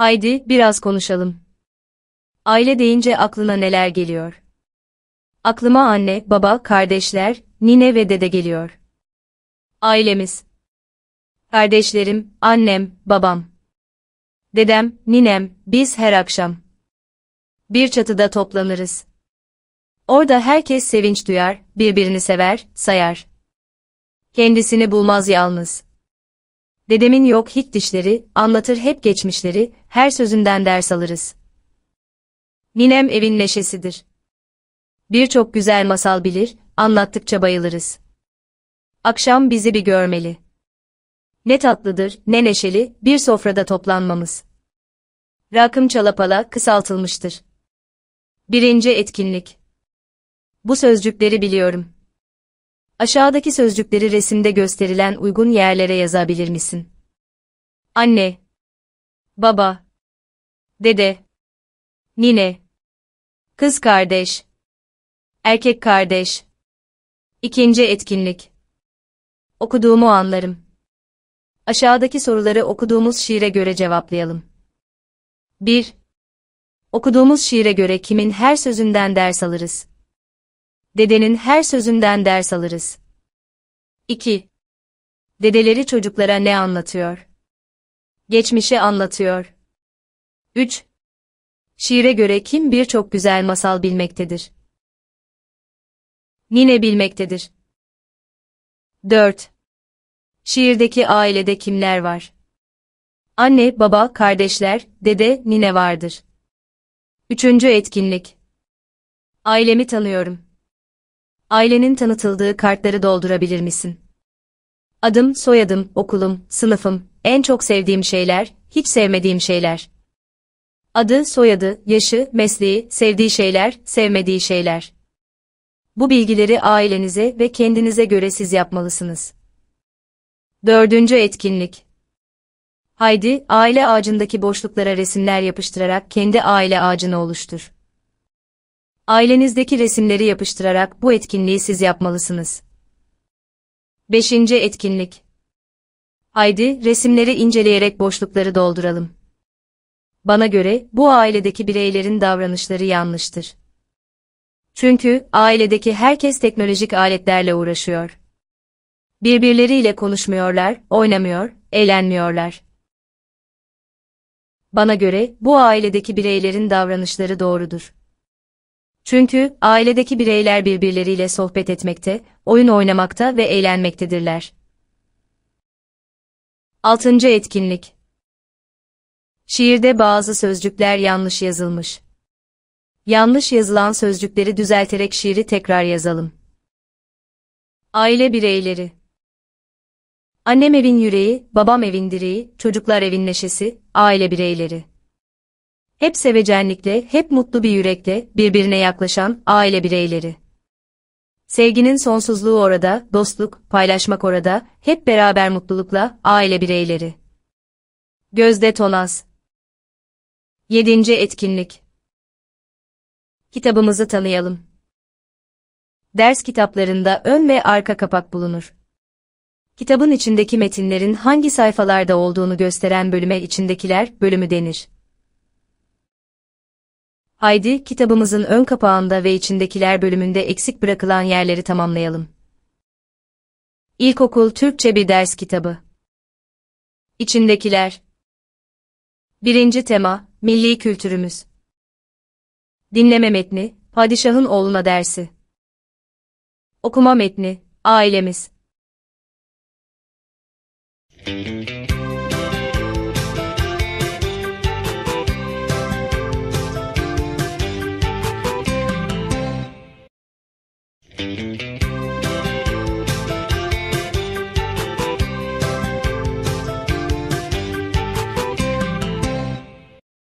Haydi, biraz konuşalım. Aile deyince aklına neler geliyor? Aklıma anne, baba, kardeşler, nine ve dede geliyor. Ailemiz. Kardeşlerim, annem, babam. Dedem, ninem, biz her akşam. Bir çatıda toplanırız. Orada herkes sevinç duyar, birbirini sever, sayar. Kendisini bulmaz yalnız dedemin yok hiç dişleri, anlatır hep geçmişleri, her sözünden ders alırız. Ninem evin neşesidir. Birçok güzel masal bilir, anlattıkça bayılırız. Akşam bizi bir görmeli. Ne tatlıdır, ne neşeli, bir sofrada toplanmamız. Rakım çalapala kısaltılmıştır. Birinci etkinlik. Bu sözcükleri biliyorum. Aşağıdaki sözcükleri resimde gösterilen uygun yerlere yazabilir misin? Anne, baba, dede, nine, kız kardeş, erkek kardeş, İkinci etkinlik. Okuduğumu anlarım. Aşağıdaki soruları okuduğumuz şiire göre cevaplayalım. 1. Okuduğumuz şiire göre kimin her sözünden ders alırız? Dedenin her sözünden ders alırız. 2. Dedeleri çocuklara ne anlatıyor? Geçmişi anlatıyor. 3. Şiire göre kim birçok güzel masal bilmektedir? Nine bilmektedir. 4. Şiirdeki ailede kimler var? Anne, baba, kardeşler, dede, nine vardır. Üçüncü etkinlik. Ailemi tanıyorum ailenin tanıtıldığı kartları doldurabilir misin? Adım, soyadım, okulum, sınıfım, en çok sevdiğim şeyler, hiç sevmediğim şeyler. Adı, soyadı, yaşı, mesleği, sevdiği şeyler, sevmediği şeyler. Bu bilgileri ailenize ve kendinize göre siz yapmalısınız. Dördüncü etkinlik. Haydi, aile ağacındaki boşluklara resimler yapıştırarak kendi aile ağacını oluştur ailenizdeki resimleri yapıştırarak bu etkinliği siz yapmalısınız. 5. Etkinlik Haydi resimleri inceleyerek boşlukları dolduralım. Bana göre bu ailedeki bireylerin davranışları yanlıştır. Çünkü ailedeki herkes teknolojik aletlerle uğraşıyor. Birbirleriyle konuşmuyorlar, oynamıyor, eğlenmiyorlar. Bana göre bu ailedeki bireylerin davranışları doğrudur. Çünkü ailedeki bireyler birbirleriyle sohbet etmekte, oyun oynamakta ve eğlenmektedirler. 6. Etkinlik Şiirde bazı sözcükler yanlış yazılmış. Yanlış yazılan sözcükleri düzelterek şiiri tekrar yazalım. Aile bireyleri Annem evin yüreği, babam evin direği, çocuklar evin neşesi, aile bireyleri hep sevecenlikle, hep mutlu bir yürekle birbirine yaklaşan aile bireyleri. Sevginin sonsuzluğu orada, dostluk, paylaşmak orada, hep beraber mutlulukla aile bireyleri. Gözde Tonaz 7. Etkinlik Kitabımızı tanıyalım. Ders kitaplarında ön ve arka kapak bulunur. Kitabın içindeki metinlerin hangi sayfalarda olduğunu gösteren bölüme içindekiler bölümü denir. Haydi kitabımızın ön kapağında ve içindekiler bölümünde eksik bırakılan yerleri tamamlayalım. İlkokul Türkçe bir ders kitabı. İçindekiler. Birinci tema, milli kültürümüz. Dinleme metni, padişahın oğluna dersi. Okuma metni, ailemiz. Müzik